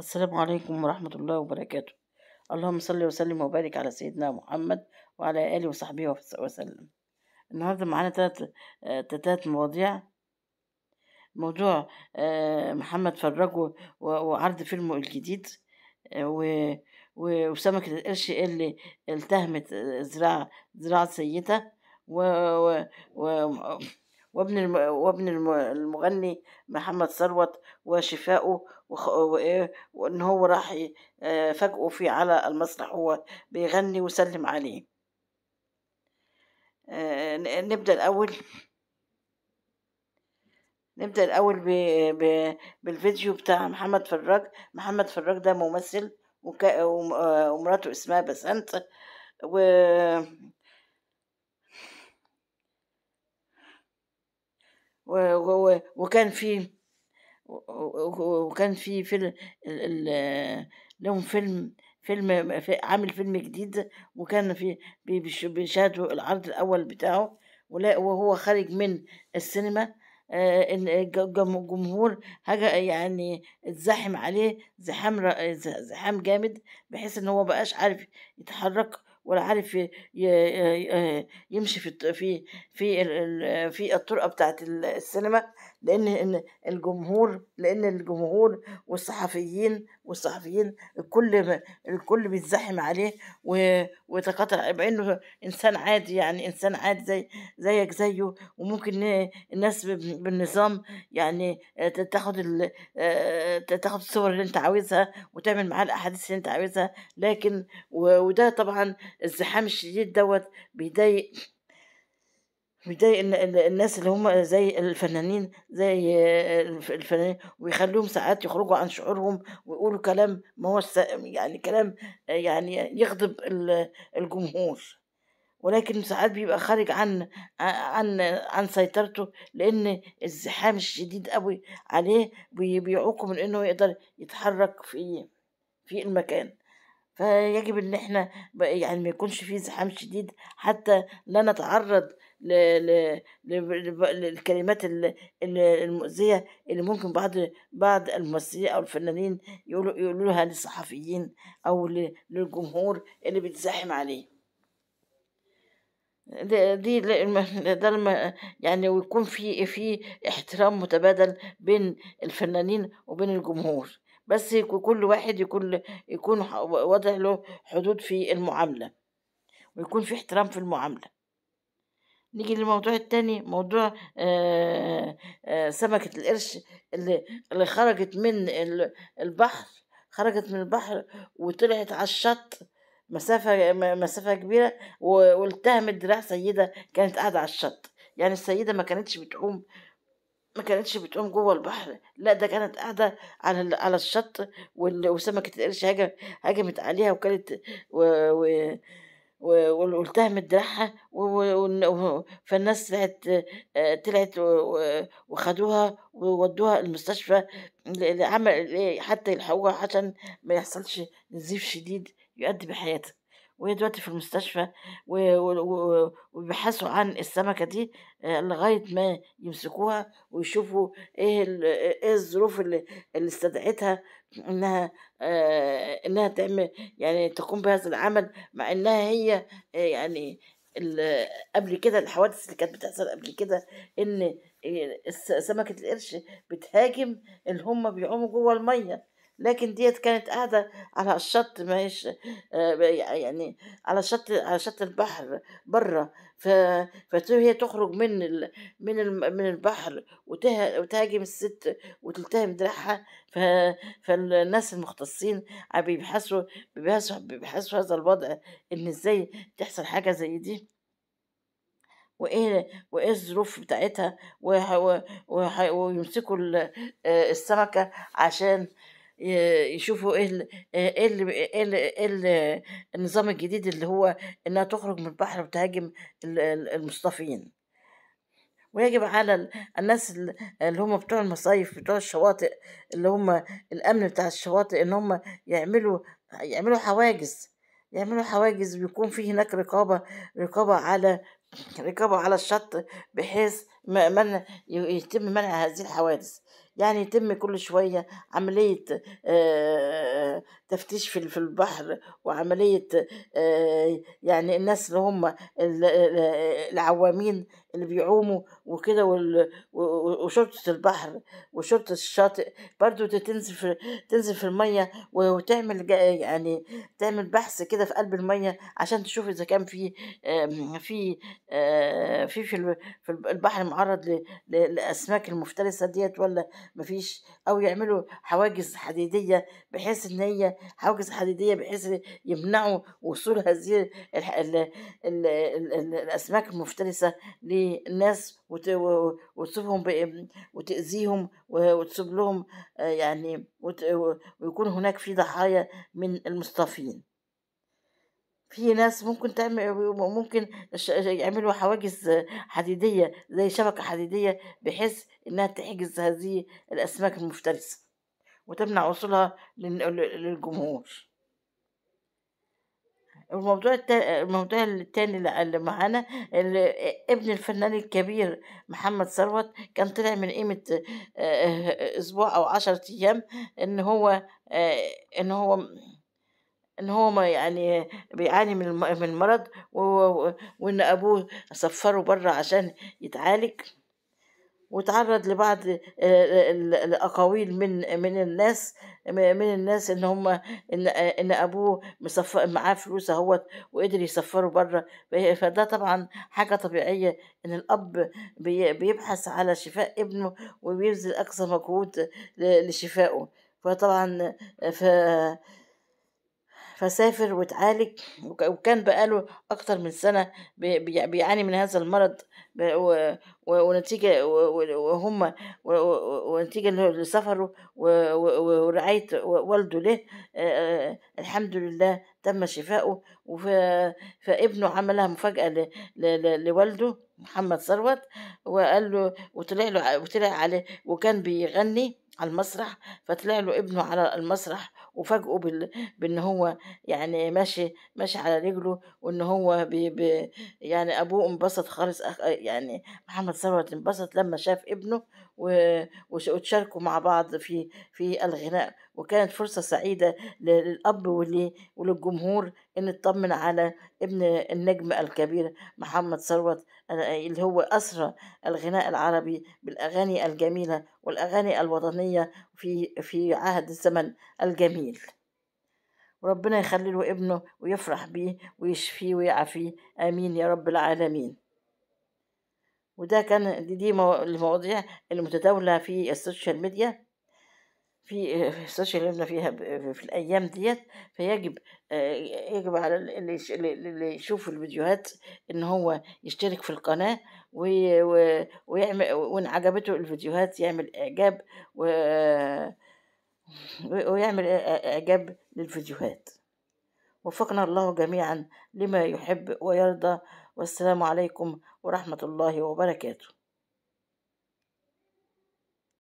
السلام عليكم ورحمة الله وبركاته اللهم صل وسلم وبارك على سيدنا محمد وعلى آله وصحبه وسلم النهاردة معانا تلات آه، مواضيع موضوع آه، محمد فرج وعرض فيلمه الجديد آه، وسمكة القرش اللي التهمت زراعة زراعة سيدة و, و... و... وابن وابن المغني محمد ثروت وشفائه وايه وان هو راح آه، فاجئه في على المسرح هو بيغني وسلم عليه آه، نبدا الاول نبدا الاول ب... ب... بالفيديو بتاع محمد فراج محمد فراج ده ممثل وك... آه، ومراته اسمها بسنت و وكان في وكان في فيلم لهم فيلم فيلم عامل فيلم جديد وكان في بيشاهدوا العرض الاول بتاعه وهو خارج من السينما الجمهور آه، حاجه يعني اتزحم عليه زحام زحام جامد بحيث ان هو مبقاش عارف يتحرك ولا عارف آه، آه، يمشي في في في في الطرقه بتاعت السينما لان الجمهور لان الجمهور والصحفيين والصحفيين الكل الكل بيتزحم عليه ويتقاطع مع انه انسان عادي يعني انسان عادي زي زيك زيه وممكن الناس بالنظام يعني آه، تاخد آه، تاخد الصور اللي انت عاوزها وتعمل معاه الاحاديث اللي انت عاوزها لكن وده طبعا الزحام الشديد دوت بيضايق بيضايق الناس اللي هم زي الفنانين زي الفنانين ويخلوهم ساعات يخرجوا عن شعورهم ويقولوا كلام ما هو يعني كلام يعني يغضب الجمهور ولكن ساعات بيبقى خارج عن عن عن سيطرته لان الزحام الشديد قوي عليه بيعوقه من انه يقدر يتحرك في في المكان فيجب إن إحنا يعني ما يكونش في زحام شديد حتى لا نتعرّض للكلمات المؤذية اللي ممكن بعض بعض الممثلين أو الفنانين يقولوا يقولوها للصحفيين أو للجمهور اللي بيتزاحم عليه. دي ده يعني ويكون في في احترام متبادل بين الفنانين وبين الجمهور. بس كل واحد يكون يكون واضح له حدود في المعاملة ويكون في احترام في المعاملة نيجي للموضوع الثاني موضوع آآ آه، آآ آه، سمكة القرش اللي, اللي خرجت من البحر خرجت من البحر وطلعت على الشط مسافة مسافة كبيرة والتهمت دراع سيدة كانت قاعدة على الشط يعني السيدة ما كانتش بتقوم ما كانتش بتقوم جوه البحر لا ده كانت قاعدة على على الشط وسمكة القرش هجمت عليها وكانت و... و... والتهمت دراعها فالناس طلعت آه، طلعت وخدوها وودوها المستشفى لعمل حتى يلحقوها عشان ما يحصلش نزيف شديد يؤدي بحياتها وهي دلوقتي في المستشفى وبيبحثوا عن السمكة دي آه، لغاية ما يمسكوها ويشوفوا ايه, إيه الظروف اللي, اللي استدعتها انها آه، انها تعمل يعني تقوم بهذا العمل مع انها هي آه، يعني قبل كده الحوادث اللي كانت بتحصل قبل كده ان سمكة القرش بتهاجم اللي هم بيعوموا جوه المية لكن ديت كانت قاعدة على الشط ماش آه، يعني على شط على شط البحر برا فهي تخرج من ال من ال من البحر وتهاجم الست وتلتهم دراعها فالناس المختصين بيبحثوا بيبحثوا بيبحثوا هذا الوضع ان ازاي تحصل حاجة زي دي وايه وايه الظروف بتاعتها ويمسكوا آه، السمكه عشان يشوفوا ايه, إيه, إيه, إيه النظام الجديد اللي هو انها تخرج من البحر وتهاجم المصطفين ويجب على الناس اللي هم بتوع المصايف بتوع الشواطئ اللي هم الامن بتاع الشواطئ ان هم يعملوا يعملوا حواجز يعملوا حواجز ويكون في هناك رقابه رقابه على رقابه على الشط بحيث من يتم منع هذه الحوادث يعني يتم كل شوية عملية تفتيش في البحر وعملية يعني الناس اللي هم العوامين اللي بيعوموا وكده وشرطة البحر وشرطة الشاطئ برضو تنزل في تنزل في المية وتعمل يعني تعمل بحث كده في قلب المية عشان تشوف إذا كان في آه، في في في البحر معرض للأسماك المفترسة ديت ولا مفيش أو يعملوا حواجز حديدية بحيث إن هي حواجز حديدية بحيث يمنعوا وصول هذه الأسماك المفترسة لي الناس وتصيبهم وتأذيهم وتصب لهم آه، يعني ويكون هناك في ضحايا من المصطفين في ناس ممكن تعمل ممكن يعملوا حواجز حديدية زي شبكة حديدية بحيث إنها تحجز هذه الأسماك المفترسة وتمنع وصولها للجمهور الموضوع التاني الموضوع الثاني اللي معانا ابن الفنان الكبير محمد ثروت كان طلع من قيمة آه، أسبوع أو عشرة أيام آه، إن هو إن هو ان هو يعني بيعاني من المرض وان ابوه سفره بره عشان يتعالج وتعرض لبعض آه، آه، الاقاويل من من الناس من الناس ان هم ان آه، ان ابوه مصفر معاه فلوس اهوت وقدر يسفره بره فده طبعا حاجه طبيعيه ان الاب بيبحث على شفاء ابنه وبيبذل اقصى مجهود لشفائه فطبعا ف فسافر واتعالج وكان بقاله أكتر من سنة بيعاني من هذا المرض ونتيجة وهم ونتيجة لسفره ورعاية والده له الحمد لله تم شفائه فابنه عملها مفاجأة لوالده محمد ثروت وقال له وطلع له وطلع عليه وكان بيغني على المسرح فطلع له ابنه على المسرح وفاجئه بال... بان هو يعني ماشي ماشي على رجله وان هو ب... ب... يعني ابوه انبسط خالص أخ... يعني محمد ثروت انبسط لما شاف ابنه و... وتشاركوا مع بعض في في الغناء وكانت فرصة سعيدة للأب وللجمهور اللي على ابن النجم الكبير محمد ثروت اللي هو أسرى الغناء العربي بالأغاني الجميلة والأغاني الوطنية في في عهد الزمن الجميل وربنا يخلي له ابنه ويفرح بيه ويشفيه ويعافيه آمين يا رب العالمين وده كان دي, دي المواضيع المتداولة في السوشيال ميديا في استشغلنا آه، فيها آه، في الايام ديت فيجب آه، يجب على اللي يشوف الفيديوهات ان هو يشترك في القناه ويعمل وان عجبته الفيديوهات يعمل اعجاب ويعمل اعجاب للفيديوهات وفقنا الله جميعا لما يحب ويرضى والسلام عليكم ورحمه الله وبركاته